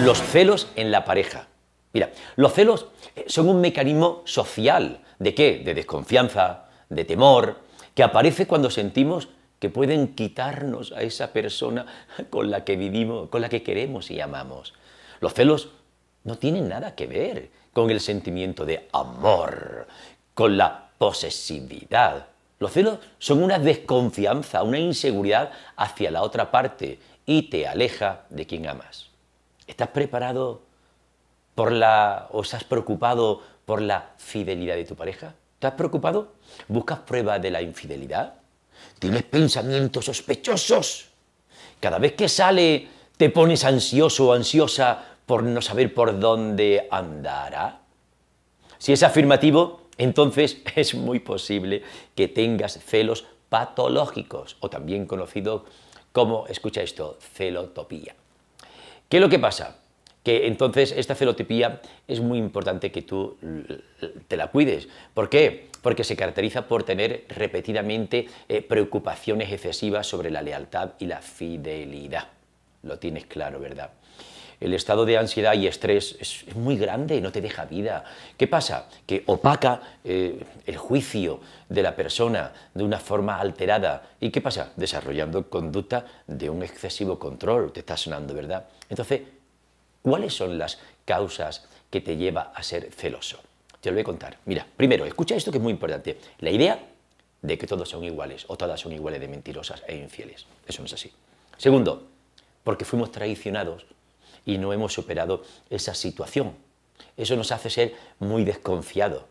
Los celos en la pareja. Mira, los celos eh, son un mecanismo social. ¿De qué? De desconfianza, de temor, que aparece cuando sentimos que pueden quitarnos a esa persona con la que vivimos, con la que queremos y amamos. Los celos no tienen nada que ver con el sentimiento de amor, con la posesividad. Los celos son una desconfianza, una inseguridad hacia la otra parte y te aleja de quien amas. ¿Estás preparado por la o estás preocupado por la fidelidad de tu pareja? ¿Estás preocupado? ¿Buscas pruebas de la infidelidad? ¿Tienes pensamientos sospechosos? Cada vez que sale te pones ansioso o ansiosa por no saber por dónde andará. Si es afirmativo, entonces es muy posible que tengas celos patológicos o también conocido como, escucha esto, celotopía. ¿Qué es lo que pasa? Que entonces esta celotipía es muy importante que tú te la cuides. ¿Por qué? Porque se caracteriza por tener repetidamente eh, preocupaciones excesivas sobre la lealtad y la fidelidad. Lo tienes claro, ¿verdad? el estado de ansiedad y estrés es, muy grande, no te deja vida. ¿Qué pasa? Que opaca eh, el juicio de la persona de una forma alterada. ¿Y qué pasa? Desarrollando conducta de un excesivo control, te está sonando, ¿verdad? Entonces, ¿cuáles son las causas que te lleva a ser celoso? Te lo voy a contar. Mira, primero, escucha esto que es muy importante. La idea de que todos son iguales o todas son iguales de mentirosas e infieles. Eso no es así. Segundo, porque fuimos traicionados y no hemos superado esa situación. Eso nos hace ser muy desconfiados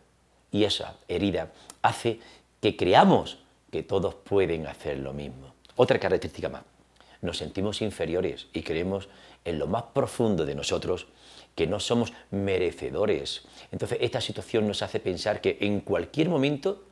y esa herida hace que creamos que todos pueden hacer lo mismo. Otra característica más, nos sentimos inferiores y creemos en lo más profundo de nosotros que no somos merecedores. Entonces esta situación nos hace pensar que en cualquier momento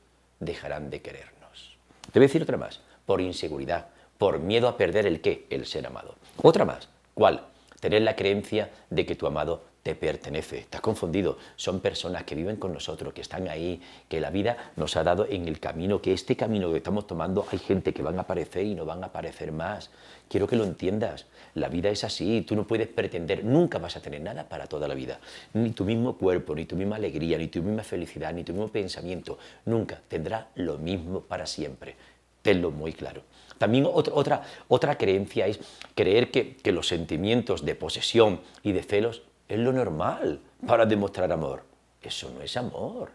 dejarán de querernos. Te voy a decir otra más, por inseguridad, por miedo a perder el qué, el ser amado. Otra más, ¿cuál? tener la creencia de que tu amado te pertenece. Estás confundido. Son personas que viven con nosotros, que están ahí, que la vida nos ha dado en el camino, que este camino que estamos tomando hay gente que van a aparecer y no van a aparecer más. Quiero que lo entiendas. La vida es así. Tú no puedes pretender, nunca vas a tener nada para toda la vida. Ni tu mismo cuerpo, ni tu misma alegría, ni tu misma felicidad, ni tu mismo pensamiento. Nunca tendrá lo mismo para siempre tenlo muy claro. También otra, otra, otra creencia es creer que, los sentimientos de posesión y de celos es lo normal para demostrar amor. Eso no es amor.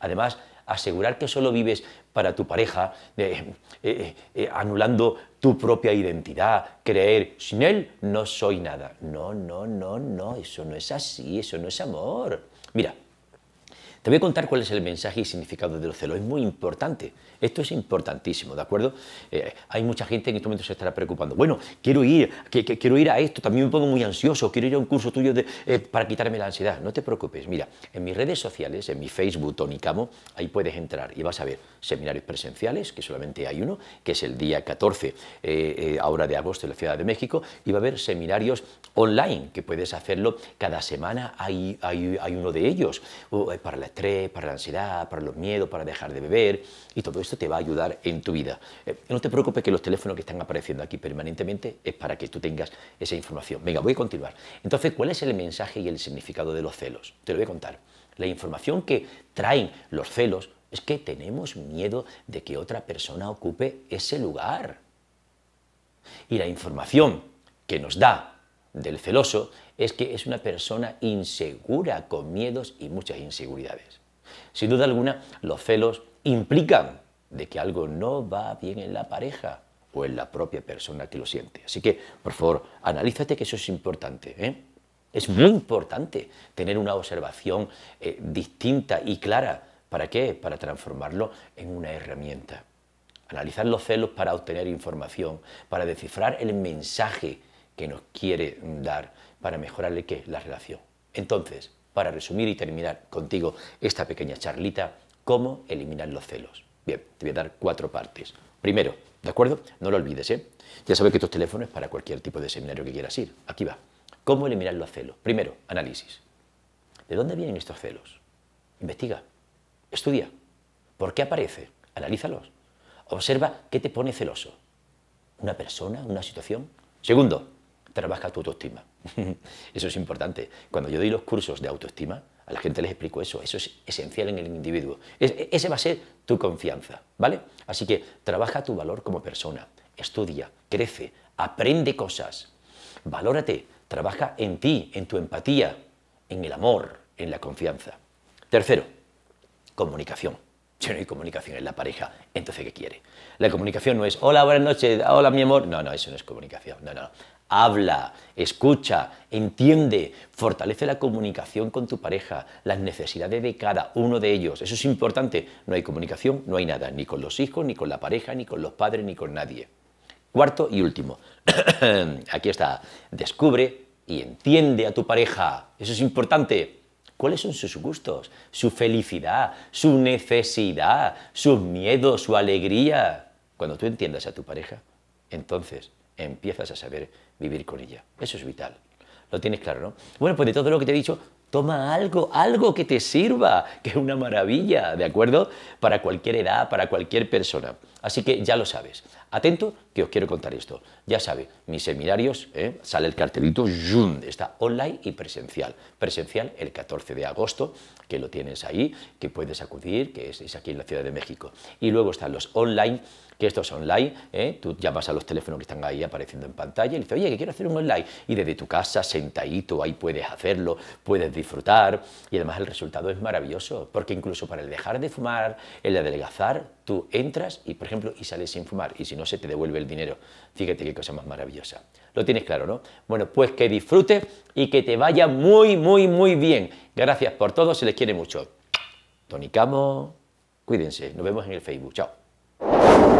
Además, asegurar que solo vives para tu pareja, eh, eh, eh, anulando tu propia identidad, creer, sin él no soy nada. No, no, no, no, eso no es así, eso no es amor. Mira, te voy a contar cuál es el mensaje y significado de del celo. Es muy importante. Esto es importantísimo, ¿de acuerdo? Eh, hay mucha gente en este momento se estará preocupando. Bueno, quiero ir, quiero ir a esto, también me pongo muy ansioso, quiero ir a un curso tuyo eh, para quitarme la ansiedad. No te preocupes, mira, en mis redes sociales, en mi Facebook, Tonicamo, ahí puedes entrar y vas a ver seminarios presenciales, que solamente hay uno, que es el día 14, eh, eh, ahora de agosto en la Ciudad de México, y va a haber seminarios online, que puedes hacerlo cada semana, hay, hay uno de ellos, para la para la ansiedad, para los miedos, para dejar de beber y todo esto te va a ayudar en tu vida. Eh, no te preocupes que los teléfonos que están apareciendo aquí permanentemente es para que tú tengas esa información. Venga, voy a continuar. Entonces, ¿cuál es el mensaje y el significado de los celos? Te lo voy a contar. La información que traen los celos es que tenemos miedo de que otra persona ocupe ese lugar. Y la información que nos da del celoso es que es una persona insegura, con miedos y muchas inseguridades. Sin duda alguna, los celos implican de que algo no va bien en la pareja o en la propia persona que lo siente. Así que, por favor, analízate que eso es importante. ¿eh? Es muy importante tener una observación eh, distinta y clara. ¿Para qué? Para transformarlo en una herramienta. Analizar los celos para obtener información, para descifrar el mensaje que nos quiere dar para mejorarle qué? La relación. Entonces, para resumir y terminar contigo esta pequeña charlita, ¿cómo eliminar los celos? Bien, te voy a dar cuatro partes. Primero, ¿de acuerdo? No lo olvides, ¿eh? Ya sabes que tus teléfonos para cualquier tipo de seminario que quieras ir. Aquí va. ¿Cómo eliminar los celos? Primero, análisis. ¿De dónde vienen estos celos? Investiga, estudia. ¿Por qué aparece? Analízalos. Observa qué te pone celoso. ¿Una persona? ¿Una situación? Segundo, trabaja tu autoestima. eso es importante. Cuando yo doy los cursos de autoestima, a la gente les explico eso. Eso es esencial en el individuo. ese va a ser tu confianza, ¿vale? Así que trabaja tu valor como persona. Estudia, crece, aprende cosas. Valórate, trabaja en ti, en tu empatía, en el amor, en la confianza. Tercero, comunicación. Si no hay comunicación en la pareja, entonces ¿qué quiere? La comunicación no es, hola, buenas noches, hola, mi amor. No, no, eso no es comunicación. No, no. Habla, escucha, entiende, fortalece la comunicación con tu pareja, las necesidades de cada uno de ellos. Eso es importante. No hay comunicación, no hay nada, ni con los hijos, ni con la pareja, ni con los padres, ni con nadie. Cuarto y último. Aquí está. Descubre y entiende a tu pareja. Eso es importante. ¿Cuáles son sus gustos, su felicidad, su necesidad, sus miedos, su alegría? Cuando tú entiendas a tu pareja, entonces empiezas a saber vivir con ella. Eso es vital. Lo tienes claro, ¿no? Bueno, pues de todo lo que te he dicho, Toma algo, algo que te sirva, que es una maravilla, ¿de acuerdo? Para cualquier edad, para cualquier persona. Así que ya lo sabes. Atento, que os quiero contar esto. Ya sabes, mis seminarios, ¿eh? sale el cartelito, ¡yum! está online y presencial. Presencial el 14 de agosto, que lo tienes ahí, que puedes acudir, que es, aquí en la Ciudad de México. Y luego están los online, que estos online, ¿eh? tú llamas a los teléfonos que están ahí apareciendo en pantalla y dices, oye, que quiero hacer un online. Y desde tu casa, sentadito, ahí puedes hacerlo, puedes disfrutar y además el resultado es maravilloso, porque incluso para el dejar de fumar, el adelgazar, tú entras y, por ejemplo, y sales sin fumar y si no se te devuelve el dinero. Fíjate qué cosa más maravillosa. Lo tienes claro, ¿no? Bueno, pues que disfrutes y que te vaya muy, muy, muy bien. Gracias por todo, se les quiere mucho. Tonicamo, cuídense, nos vemos en el Facebook. Chao.